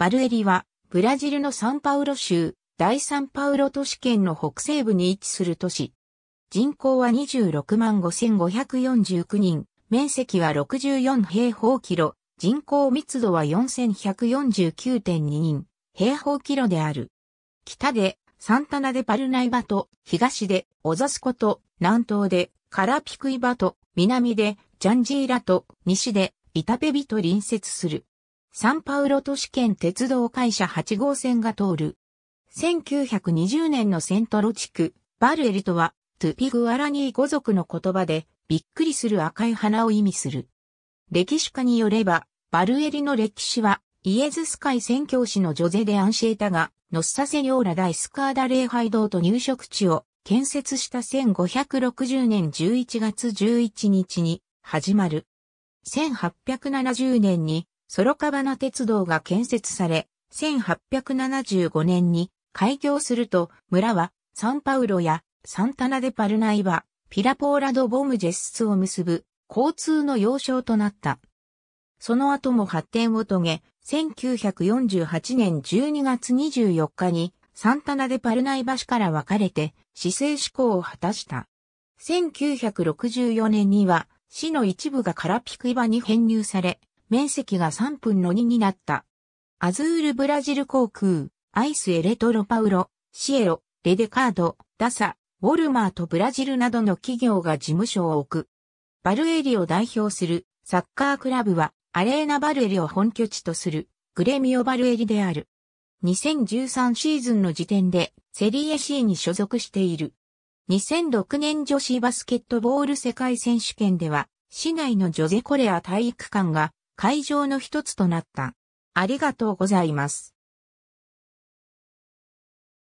バルエリは、ブラジルのサンパウロ州、第サンパウロ都市圏の北西部に位置する都市。人口は26万5549人、面積は64平方キロ、人口密度は4149.2人、平方キロである。北で、サンタナでパルナイバと、東で、オザスコと、南東で、カラピクイバと、南で、ジャンジーラと、西で、イタペビと隣接する。サンパウロ都市圏鉄道会社8号線が通る。1920年のセントロ地区、バルエルとは、トゥピグアラニー語族の言葉で、びっくりする赤い花を意味する。歴史家によれば、バルエリの歴史は、イエズス会宣教師のジョゼでアンシエタが、ノッサセリオーラ大スカーダ礼拝堂と入植地を建設した1560年11月11日に始まる。1870年にソロカバナ鉄道が建設され、1875年に開業すると、村はサンパウロやサンタナデパルナイバ、ピラポーラド・ボムジェスを結ぶ交通の要衝となった。その後も発展を遂げ、1948年12月24日にサンタナデパルナイバ市から分かれて市政志向を果たした。1964年には市の一部がカラピクイバに編入され、面積が3分の2になった。アズールブラジル航空、アイスエレトロパウロ、シエロ、レデカード、ダサ、ウォルマーとブラジルなどの企業が事務所を置く。バルエリを代表するサッカークラブはアレーナバルエリを本拠地とするグレミオバルエリである。2013シーズンの時点でセリエ C に所属している。2006年女子バスケットボール世界選手権では市内のジョゼコレア体育館が会場の一つとなった。ありがとうございます。